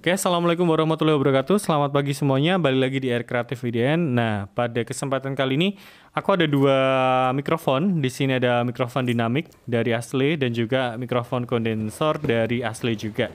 Oke, Assalamualaikum warahmatullahi wabarakatuh. Selamat pagi semuanya, balik lagi di Air Creative IDN. Nah, pada kesempatan kali ini, aku ada dua mikrofon. Di sini ada mikrofon dinamik dari Asli dan juga mikrofon kondensor dari Asli juga.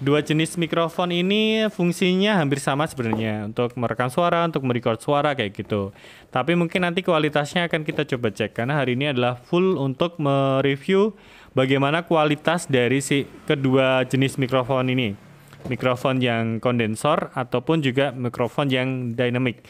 Dua jenis mikrofon ini fungsinya hampir sama sebenarnya untuk merekam suara, untuk merekod suara kayak gitu. Tapi mungkin nanti kualitasnya akan kita coba cek karena hari ini adalah full untuk mereview bagaimana kualitas dari si kedua jenis mikrofon ini mikrofon yang kondensor ataupun juga mikrofon yang dynamic.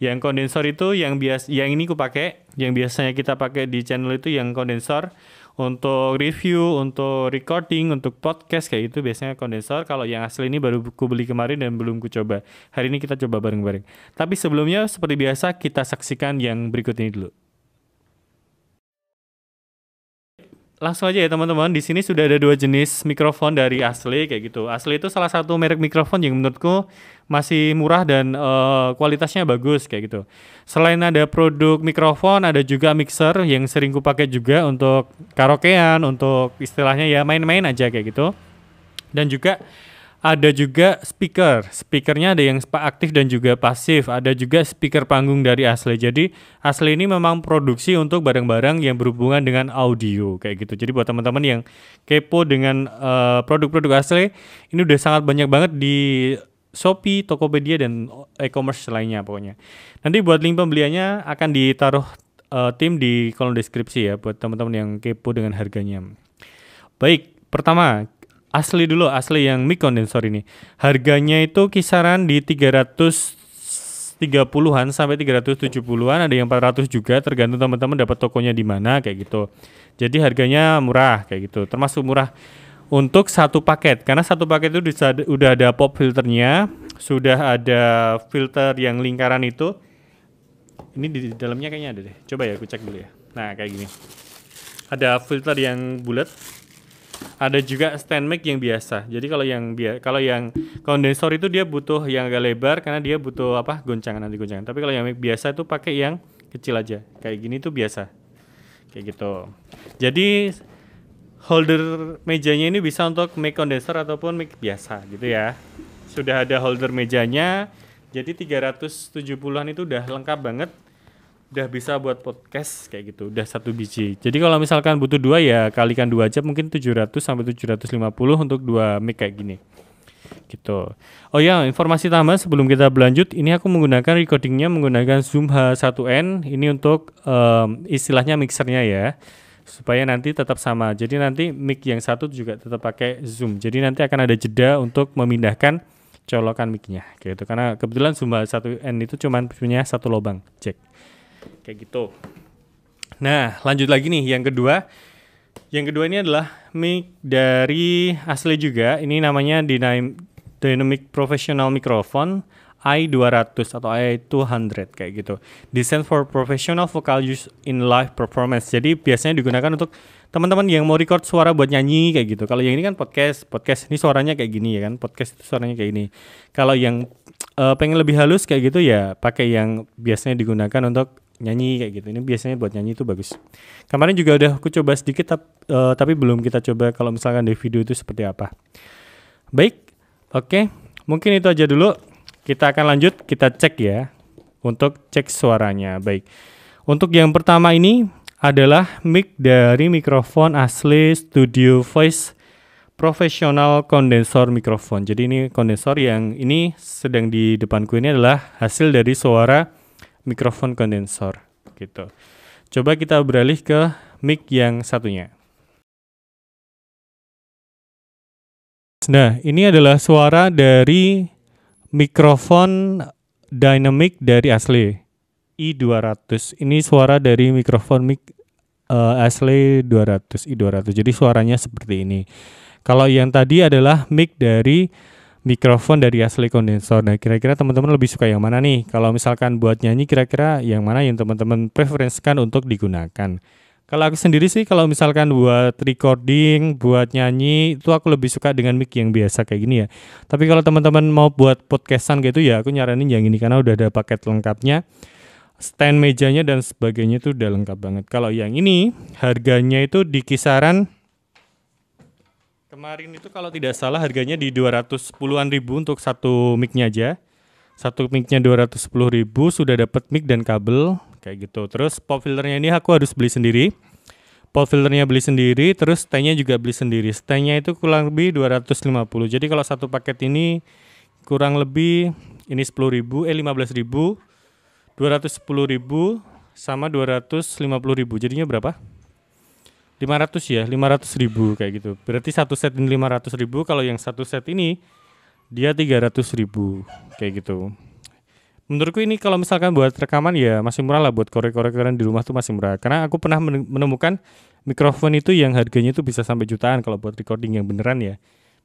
Yang kondensor itu yang bias yang ini ku pakai, yang biasanya kita pakai di channel itu yang kondensor untuk review, untuk recording, untuk podcast kayak itu biasanya kondensor. Kalau yang asli ini baru ku beli kemarin dan belum ku coba. Hari ini kita coba bareng-bareng. Tapi sebelumnya seperti biasa kita saksikan yang berikut ini dulu. langsung aja ya teman-teman. Di sini sudah ada dua jenis mikrofon dari Asli kayak gitu. Asli itu salah satu merek mikrofon yang menurutku masih murah dan uh, kualitasnya bagus kayak gitu. Selain ada produk mikrofon, ada juga mixer yang sering ku pakai juga untuk karaokean, untuk istilahnya ya main-main aja kayak gitu. Dan juga ada juga speaker. Speakernya ada yang aktif dan juga pasif. Ada juga speaker panggung dari Asli. Jadi Asli ini memang produksi untuk barang-barang yang berhubungan dengan audio kayak gitu. Jadi buat teman-teman yang kepo dengan eh, produk-produk uh, Asli, ini udah sangat banyak banget di Shopee, Tokopedia dan e-commerce lainnya pokoknya. Nanti buat link pembeliannya akan ditaruh uh, tim di kolom deskripsi ya buat teman-teman yang kepo dengan harganya. Baik, pertama asli dulu asli yang mic condenser ya, ini harganya itu kisaran di 300 30-an sampai 370-an, ada yang 400 juga tergantung teman-teman dapat tokonya di mana kayak gitu. Jadi harganya murah kayak gitu, termasuk murah untuk satu paket karena satu paket itu bisa, udah ada pop filternya, sudah ada filter yang lingkaran itu. Ini di dalamnya kayaknya ada deh. Coba ya aku cek dulu ya. Nah, kayak gini. Ada filter yang bulat ada juga stand mic yang biasa. Jadi kalau yang kalau yang kondensor itu dia butuh yang agak lebar karena dia butuh apa goncangan nanti goncangan. Tapi kalau yang mic biasa itu pakai yang kecil aja. Kayak gini tuh biasa. Kayak gitu. Jadi holder mejanya ini bisa untuk mic kondensor ataupun mic biasa gitu ya. Sudah ada holder mejanya. Jadi 370-an itu udah lengkap banget udah bisa buat podcast kayak gitu udah satu biji jadi kalau misalkan butuh dua ya kalikan dua aja mungkin 700 sampai 750 untuk dua mic kayak gini gitu oh ya informasi tambah sebelum kita berlanjut ini aku menggunakan recordingnya menggunakan Zoom H1n ini untuk um, istilahnya mixernya ya supaya nanti tetap sama jadi nanti mic yang satu juga tetap pakai Zoom jadi nanti akan ada jeda untuk memindahkan colokan micnya gitu karena kebetulan Zoom H1n itu cuma punya satu lubang cek kayak gitu nah lanjut lagi nih yang kedua yang kedua ini adalah mic dari asli juga ini namanya dynamic, professional microphone i200 atau i200 kayak gitu. Designed for professional vocal use in live performance. Jadi biasanya digunakan untuk teman-teman yang mau record suara buat nyanyi kayak gitu. Kalau yang ini kan podcast, podcast ini suaranya kayak gini ya kan. Podcast itu suaranya kayak ini. Kalau yang uh, pengen lebih halus kayak gitu ya pakai yang biasanya digunakan untuk nyanyi kayak gitu. Ini biasanya buat nyanyi itu bagus. Kemarin juga udah aku coba sedikit tap, uh, tapi belum kita coba kalau misalkan di video itu seperti apa. Baik, oke. Okay. Mungkin itu aja dulu. Kita akan lanjut, kita cek ya untuk cek suaranya. Baik. Untuk yang pertama ini adalah mic dari mikrofon asli Studio Voice Professional Kondensor Mikrofon. Jadi ini kondensor yang ini sedang di depanku ini adalah hasil dari suara mikrofon kondensor gitu. Coba kita beralih ke mic yang satunya. Nah, ini adalah suara dari mikrofon dynamic dari Ashley i200. Ini suara dari mikrofon mic uh, Ashley 200 i200. Jadi suaranya seperti ini. Kalau yang tadi adalah mic dari mikrofon dari asli kondensor. Nah, kira-kira teman-teman lebih suka yang mana nih? Kalau misalkan buat nyanyi, kira-kira yang mana yang teman-teman preferensikan untuk digunakan? Kalau aku sendiri sih, kalau misalkan buat recording, buat nyanyi, itu aku lebih suka dengan mic yang biasa kayak gini ya. Tapi kalau teman-teman mau buat podcastan gitu ya, aku nyaranin yang ini karena udah ada paket lengkapnya. Stand mejanya dan sebagainya itu udah lengkap banget. Kalau yang ini, harganya itu di kisaran Kemarin itu kalau tidak salah harganya di 210-an ribu untuk satu mic-nya aja. Satu mic-nya 210 ribu, sudah dapat mic dan kabel, kayak gitu. Terus pop filternya ini aku harus beli sendiri. Pop filternya beli sendiri, terus stand-nya juga beli sendiri. Stand-nya itu kurang lebih 250. Jadi kalau satu paket ini kurang lebih ini 10 ribu, eh 15 ribu, 210 ribu, sama 250 ribu. Jadinya berapa? 500 ya 500 ribu kayak gitu berarti satu set ini 500 ribu kalau yang satu set ini dia 300 ribu kayak gitu menurutku ini kalau misalkan buat rekaman ya masih murah lah buat korek-korek kalian di rumah tuh masih murah karena aku pernah menemukan mikrofon itu yang harganya itu bisa sampai jutaan kalau buat recording yang beneran ya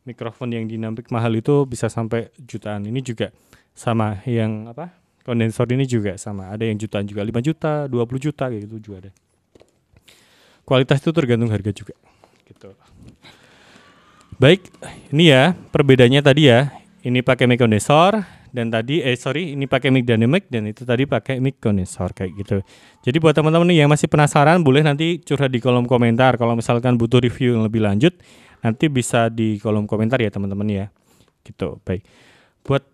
mikrofon yang dinamik mahal itu bisa sampai jutaan ini juga sama yang apa kondensor ini juga sama ada yang jutaan juga 5 juta 20 juta kayak gitu juga ada kualitas itu tergantung harga juga gitu baik ini ya perbedaannya tadi ya ini pakai mic kondensor dan tadi eh sorry ini pakai mic dynamic dan itu tadi pakai mic kondensor kayak gitu jadi buat teman-teman yang masih penasaran boleh nanti curhat di kolom komentar kalau misalkan butuh review yang lebih lanjut nanti bisa di kolom komentar ya teman-teman ya gitu baik buat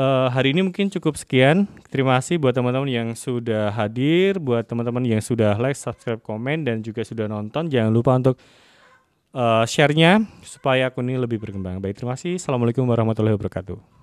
Uh, hari ini mungkin cukup sekian. Terima kasih buat teman-teman yang sudah hadir, buat teman-teman yang sudah like, subscribe, komen, dan juga sudah nonton. Jangan lupa untuk uh, share-nya supaya akun ini lebih berkembang. Baik, terima kasih. Assalamualaikum warahmatullahi wabarakatuh.